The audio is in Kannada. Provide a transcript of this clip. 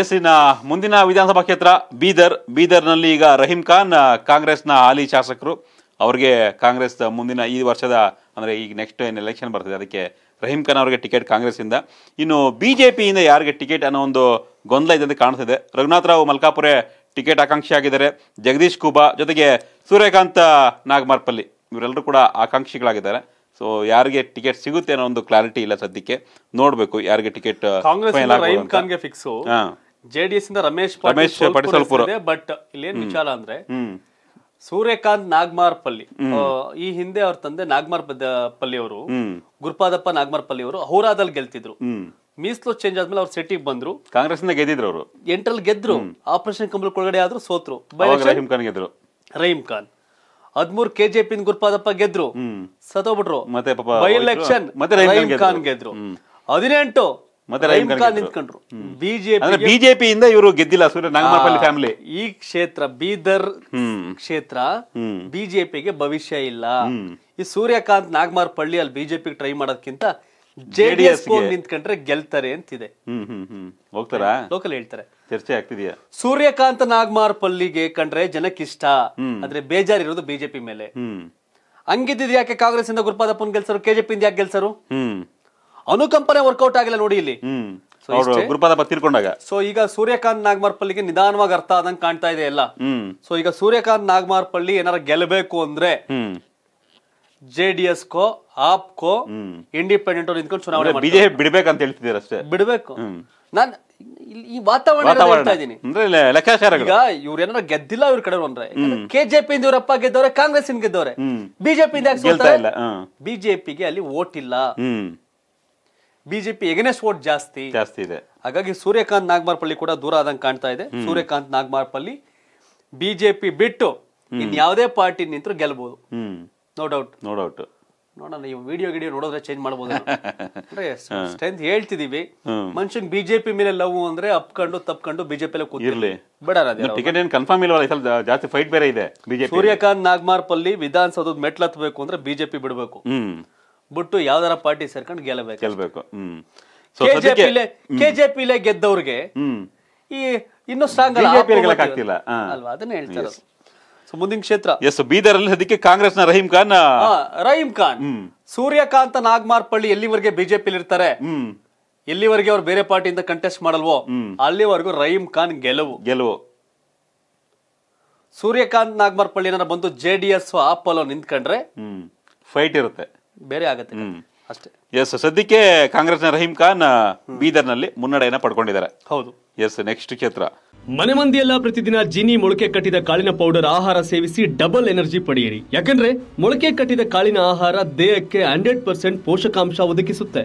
ಎಸ್ ಇನ್ನ ಮುಂದಿನ ವಿಧಾನಸಭಾ ಕ್ಷೇತ್ರ ಬೀದರ್ ಬೀದರ್ನಲ್ಲಿ ಈಗ ರಹೀಂ ಖಾನ್ ಕಾಂಗ್ರೆಸ್ನ ಹಾಲಿ ಶಾಸಕರು ಅವ್ರಿಗೆ ಕಾಂಗ್ರೆಸ್ ಮುಂದಿನ ಈ ವರ್ಷದ ಅಂದರೆ ಈಗ ನೆಕ್ಸ್ಟ್ ಏನು ಎಲೆಕ್ಷನ್ ಬರ್ತದೆ ಅದಕ್ಕೆ ರಹೀಂ ಖಾನ್ ಅವರಿಗೆ ಟಿಕೆಟ್ ಇಂದ ಇನ್ನು ಬಿ ಜೆ ಪಿಯಿಂದ ಯಾರಿಗೆ ಟಿಕೆಟ್ ಅನ್ನೋ ಒಂದು ಗೊಂದಲ ಇದೆ ಅಂತ ಕಾಣಿಸ್ತಿದೆ ರಾವ್ ಮಲ್ಕಾಪುರೆ ಟಿಕೆಟ್ ಆಕಾಂಕ್ಷಿ ಆಗಿದ್ದಾರೆ ಜಗದೀಶ್ ಕುಬಾ ಜೊತೆಗೆ ಸೂರ್ಯಕಾಂತ್ ನಾಗಮಾರ್ಪಲ್ಲಿ ಇವರೆಲ್ಲರೂ ಕೂಡ ಆಕಾಂಕ್ಷಿಗಳಾಗಿದ್ದಾರೆ ಸೊ ಯಾರಿಗೆ ಟಿಕೆಟ್ ಸಿಗುತ್ತೆ ಅನ್ನೋ ಒಂದು ಕ್ಲಾರಿಟಿ ಇಲ್ಲ ಸದ್ಯಕ್ಕೆ ನೋಡಬೇಕು ಯಾರಿಗೆ ಟಿಕೆಟ್ ಕಾಂಗ್ರೆಸ್ ಫಿಕ್ಸ್ ಜೆಡಿಎಸ್ ಇಂದ ರಮೇಶ್ ರಮೇಶ್ ಬಟ್ ಇಲ್ಲೇನ್ ವಿಚಾರ ಅಂದ್ರೆ ಸೂರ್ಯಕಾಂತ್ ನಾಗಮಾರ್ಪಲ್ಲಿ ಈ ಹಿಂದೆ ಅವ್ರ ತಂದೆ ನಾಗಮಾರ್ ಪಲ್ಲಿ ಅವರು ಗುರುಪಾದಪ್ಪ ನಾಗಮಾರ್ ಪಲ್ಲಿ ಅವರು ಹೌರಾದಲ್ಲಿ ಗೆಲ್ತಿದ್ರು ಮೀಸಲು ಚೇಂಜ್ ಆದ್ಮೇಲೆ ಅವ್ರ ಸೆಟ್ಟಿಗೆ ಬಂದ್ರು ಕಾಂಗ್ರೆಸ್ ಇಂದ ಗೆದ್ದಿದ್ರು ಅವರು ಎಂಟ್ರಲ್ಲಿ ಗೆದ್ರು ಆಪರೇಷನ್ ಕಮಲ ಕೊಳಗಡೆ ಆದ್ರೂ ಸೋತ್ರು ರಹೀಂ ಖಾನ್ ಗೆದ್ರು ರಹೀಮ್ ಖಾನ್ ಹದ್ಮೂರ್ ಕೆಜೆಪಿ ಗುರುಪಾದಪ್ಪ ಗೆದ್ರು ಸತೋಬಿಟ್ರು ಬೈ ಎಲೆಕ್ಷನ್ ರಹೀಂ ಖಾನ್ ಗೆದ್ರು ಹದಿನೆಂಟು ನಿಂತ್ಕೊಂಡ್ರು ಬಿಜೆಪಿ ಬಿಜೆಪಿಯಿಂದ ಇವರು ಗೆದ್ದಿಲ್ಲ ಸೂರ್ಯ ನಾಗಮಾರ್ಪಲ್ಲಿ ಫ್ಯಾಮಿಲಿ ಈ ಕ್ಷೇತ್ರ ಬೀದರ್ ಕ್ಷೇತ್ರ ಬಿಜೆಪಿಗೆ ಭವಿಷ್ಯ ಇಲ್ಲ ಈ ಸೂರ್ಯಕಾಂತ್ ನಾಗಮಾರ್ ಅಲ್ಲಿ ಬಿಜೆಪಿ ಟ್ರೈ ಮಾಡೋದಕ್ಕಿಂತ ಜೆಡಿಎಸ್ ನಿಂತ್ಕೊಂಡ್ರೆ ಗೆಲ್ತಾರೆ ಅಂತಿದೆ ಹೋಗ್ತಾರಾ ಲೋಕಲ್ ಹೇಳ್ತಾರೆ ಚರ್ಚೆ ಆಗ್ತಿದೆಯಾ ಸೂರ್ಯಕಾಂತ್ ನಾಗಮಾರ್ ಪಲ್ಲಿಗೆ ಕಂಡ್ರೆ ಜನಕ್ಕೆ ಇಷ್ಟ ಆದ್ರೆ ಇರೋದು ಬಿಜೆಪಿ ಮೇಲೆ ಹಂಗಿದ್ದಿದ್ ಯಾಕೆ ಕಾಂಗ್ರೆಸ್ ಇಂದ ಗುರುಪಾದಪ್ಪನ್ ಗೆಲ್ಸರು ಕೆಜೆಪಿ ಇಂದ ಯಾಕೆ ಗೆಲ್ಸರು ಅನುಕಂಪನೆ ವರ್ಕೌಟ್ ಆಗಿಲ್ಲ ನೋಡಿ ಇಲ್ಲಿ ತೀರ್ಕೊಂಡಾಗ ಸೊ ಈಗ ಸೂರ್ಯಕಾಂತ್ ಪಲ್ಲಿಗೆ ನಿಧಾನವಾಗಿ ಅರ್ಥ ಆದಂಗೆ ಕಾಣ್ತಾ ಇದೆ ಎಲ್ಲ ಸೊ ಈಗ ಸೂರ್ಯಕಾಂತ್ ಪಲ್ಲಿ ಏನಾರ ಗೆಲ್ಲಬೇಕು ಅಂದ್ರೆ ಜೆ ಡಿ ಎಸ್ ಕೋ ಆಪ್ ಕೋ ಇಂಡಿಪೆಂಡೆಂಟ್ ನಿಂತ್ಕೊಂಡು ಚುನಾವಣೆ ಬಿಜೆಪಿ ಅಂತ ಹೇಳ್ತಿದ್ದೀರ ಅಷ್ಟೇ ಬಿಡ್ಬೇಕು ನಾನ್ ಈ ವಾತಾವರಣ ಹೇಳ್ತಾ ಈಗ ಇವ್ರ ಏನಾರ ಗೆದ್ದಿಲ್ಲ ಇವ್ರ ಕಡೆ ಅಂದ್ರೆ ಕೆಜೆಪಿ ಇಂದ ಇವರಪ್ಪ ಗೆದ್ದವ್ರೆ ಕಾಂಗ್ರೆಸ್ ಇಂದ ಗೆದ್ದವ್ರೆ ಬಿಜೆಪಿ ಬಿಜೆಪಿಗೆ ಅಲ್ಲಿ ಓಟ್ ಇಲ್ಲ ಬಿಜೆಪಿ ಎಗನೆಸ್ಟ್ ವೋಟ್ ಜಾಸ್ತಿ ಜಾಸ್ತಿ ಇದೆ ಹಾಗಾಗಿ ಸೂರ್ಯಕಾಂತ್ ನಾಗಮಾರ್ಪಳ್ಳಿ ಕೂಡ ದೂರ ಆದಂಗೆ ಕಾಣ್ತಾ ಇದೆ ಸೂರ್ಯಕಾಂತ್ ನಾಗಮಾರ್ಪಳ್ಳಿ ಬಿಜೆಪಿ ಬಿಟ್ಟು ಇನ್ ಯಾವುದೇ ಪಾರ್ಟಿ ನಿಂತರೂ ಗೆಲ್ಬಹುದು ನೋ ಡೌಟ್ ನೋ ಡೌಟ್ ನೋಡೋಣ ಈ ವಿಡಿಯೋ ಗಿಡಿಯೋ ನೋಡೋದ್ರೆ ಚೇಂಜ್ ಮಾಡಬಹುದು ಸ್ಟ್ರೆಂತ್ ಹೇಳ್ತಿದೀವಿ ಮನುಷ್ಯನ್ ಬಿಜೆಪಿ ಮೇಲೆ ಲವ್ ಅಂದ್ರೆ ಅಪ್ಕೊಂಡು ತಪ್ಕೊಂಡು ಬಿಜೆಪಿ ಕೂತಿರ್ಲಿ ಬೇಡ ಟಿಕೆಟ್ ಏನು ಕನ್ಫರ್ಮ್ ಜಾಸ್ತಿ ಫೈಟ್ ಬೇರೆ ಇದೆ ಸೂರ್ಯಕಾಂತ್ ನಾಗಮಾರ್ಪಲ್ಲಿ ವಿಧಾನಸೌಧದ ಮೆಟ್ಲತ್ಬೇಕು ಅಂದ್ರೆ ಬಿಜೆಪಿ ಬಿಡಬೇಕು ಬಿಟ್ಟು ಯಾವ್ದಾರ ಪಾರ್ಟಿ ಸೇರ್ಕೊಂಡು ಗೆಲ್ಲಬೇಕು ಗೆಲ್ಬೇಕು ಹ್ಮ್ So, ಸದ್ಯಕ್ಕೆ- ಗೆದ್ದವ್ರಿಗೆ ಈ ಇನ್ನು ಸ್ಟ್ರಾಂಗ್ ಅಲ್ವಾ ಅದನ್ನ ಮುಂದಿನ ಕ್ಷೇತ್ರ ಎಸ್ ಬೀದರ್ ಅಲ್ಲಿ ಅದಕ್ಕೆ ನ ರಹೀಂ ಖಾನ್ ರಹೀಂ ಖಾನ್ ಸೂರ್ಯಕಾಂತ ನಾಗಮಾರ್ಪಳ್ಳಿ ಎಲ್ಲಿವರೆಗೆ ಬಿಜೆಪಿಲಿ ಇರ್ತಾರೆ ಹ್ಮ್ ಎಲ್ಲಿವರೆಗೆ ಅವ್ರು ಬೇರೆ ಪಾರ್ಟಿಯಿಂದ ಕಂಟೆಸ್ಟ್ ಮಾಡಲ್ವೋ ಅಲ್ಲಿವರೆಗೂ ರಹೀಂ ಖಾನ್ ಗೆಲುವು ಗೆಲುವು ಸೂರ್ಯಕಾಂತ್ ನಾಗಮಾರ್ಪಳ್ಳಿ ಏನಾರ ಬಂದು ಜೆಡಿಎಸ್ ಡಿ ಎಸ್ ಆಪಲ್ಲೋ ನಿಂತ್ಕೊಂಡ್ರೆ ಹ್ಮ್ ಫೈಟ್ ಇರುತ್ತೆ ಬೇರೆ ಆಗುತ್ತೆ ಅಷ್ಟೇ ಎಸ್ ಸದ್ಯಕ್ಕೆ ಕಾಂಗ್ರೆಸ್ನ ರಹೀಂ ಖಾನ್ ಬೀದರ್ನಲ್ಲಿ ಮುನ್ನಡೆಯನ್ನ ಪಡ್ಕೊಂಡಿದ್ದಾರೆ ಹೌದು ಎಸ್ ನೆಕ್ಸ್ಟ್ ಕ್ಷೇತ್ರ ಮನೆ ಮಂದಿಯೆಲ್ಲ ಪ್ರತಿದಿನ ಜಿನಿ ಮೊಳಕೆ ಕಟ್ಟಿದ ಕಾಳಿನ ಪೌಡರ್ ಆಹಾರ ಸೇವಿಸಿ ಡಬಲ್ ಎನರ್ಜಿ ಪಡೆಯಿರಿ ಯಾಕಂದ್ರೆ ಮೊಳಕೆ ಕಟ್ಟಿದ ಕಾಳಿನ ಆಹಾರ ದೇಹಕ್ಕೆ ಹಂಡ್ರೆಡ್ ಪರ್ಸೆಂಟ್ ಪೋಷಕಾಂಶ ಒದಗಿಸುತ್ತೆ